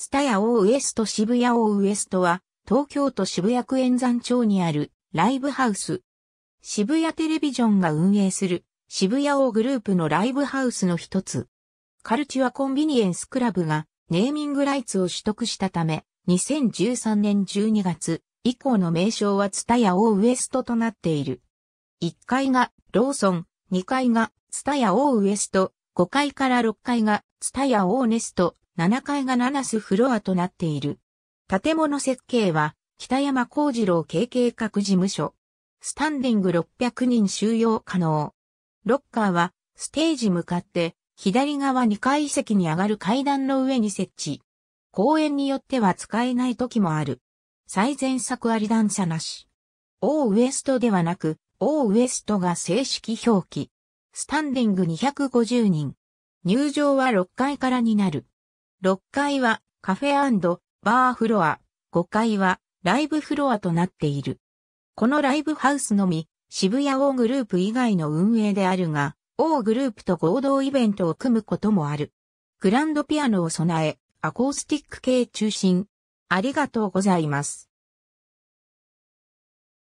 ツタヤオーウエスト渋谷オーウエストは、東京都渋谷区円山町にあるライブハウス。渋谷テレビジョンが運営する渋谷オーグループのライブハウスの一つ。カルチュアコンビニエンスクラブがネーミングライツを取得したため、2013年12月以降の名称はツタヤオーウエストとなっている。1階がローソン、2階がツタヤオーウエスト、5階から6階がツタヤオーネスト、7階が7スフロアとなっている。建物設計は、北山幸次郎経計画事務所。スタンディング600人収容可能。ロッカーは、ステージ向かって、左側2階席に上がる階段の上に設置。公園によっては使えない時もある。最前作あり段差なし。オーウエストではなく、オーウエストが正式表記。スタンディング250人。入場は6階からになる。6階はカフェバーフロア、5階はライブフロアとなっている。このライブハウスのみ、渋谷 O グループ以外の運営であるが、O グループと合同イベントを組むこともある。グランドピアノを備え、アコースティック系中心。ありがとうございます。